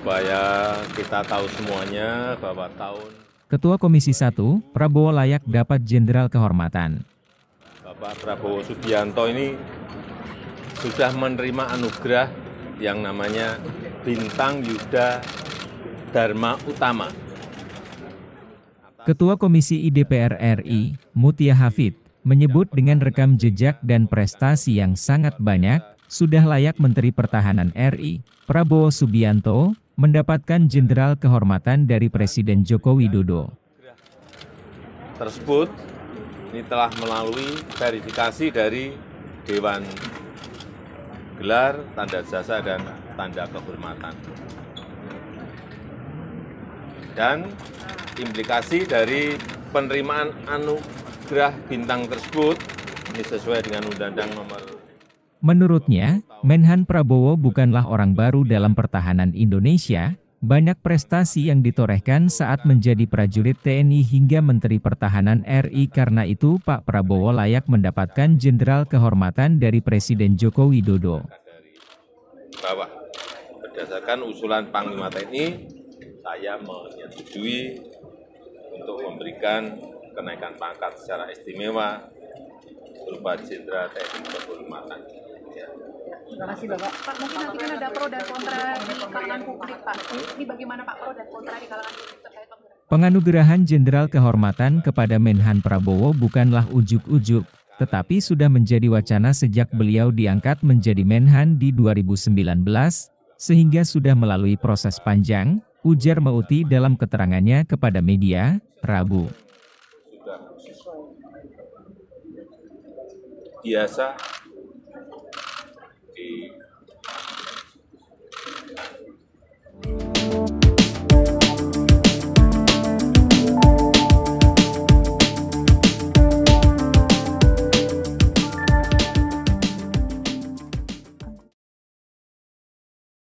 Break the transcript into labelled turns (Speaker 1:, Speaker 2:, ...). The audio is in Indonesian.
Speaker 1: supaya kita tahu semuanya bahwa tahun
Speaker 2: Ketua Komisi 1, Prabowo layak dapat jenderal kehormatan.
Speaker 1: Bapak Prabowo Subianto ini sudah menerima anugerah yang namanya Bintang Yuda Dharma Utama.
Speaker 2: Ketua Komisi IDPR RI, Mutia Hafid, menyebut dengan rekam jejak dan prestasi yang sangat banyak, sudah layak Menteri Pertahanan RI, Prabowo Subianto, mendapatkan jenderal kehormatan dari Presiden Joko Widodo.
Speaker 1: Tersebut ini telah melalui verifikasi dari Dewan Gelar, Tanda Jasa, dan Tanda Kehormatan. Dan implikasi dari penerimaan anugerah bintang tersebut ini sesuai dengan Undang-Undang nomor
Speaker 2: Menurutnya, Menhan Prabowo bukanlah orang baru dalam pertahanan Indonesia, banyak prestasi yang ditorehkan saat menjadi prajurit TNI hingga Menteri Pertahanan RI karena itu Pak Prabowo layak mendapatkan jenderal kehormatan dari Presiden Joko Widodo.
Speaker 1: Bawah. Berdasarkan usulan Panglima TNI, saya menyetujui untuk memberikan kenaikan pangkat secara istimewa berupa jenderal TNI kehormatan. Ya. Terima
Speaker 2: kasih Bapak. Pak, mungkin nanti kan ada pro dan kontra di kalangan publik, Pak. Ini bagaimana Pak pro dan kontra di kalangan publik terkait Penganugerahan Jenderal Kehormatan kepada Menhan Prabowo bukanlah ujuk-ujuk, tetapi sudah menjadi wacana sejak beliau diangkat menjadi Menhan di 2019, sehingga sudah melalui proses panjang, ujar Mauti dalam keterangannya kepada media, Rabu.
Speaker 1: Biasa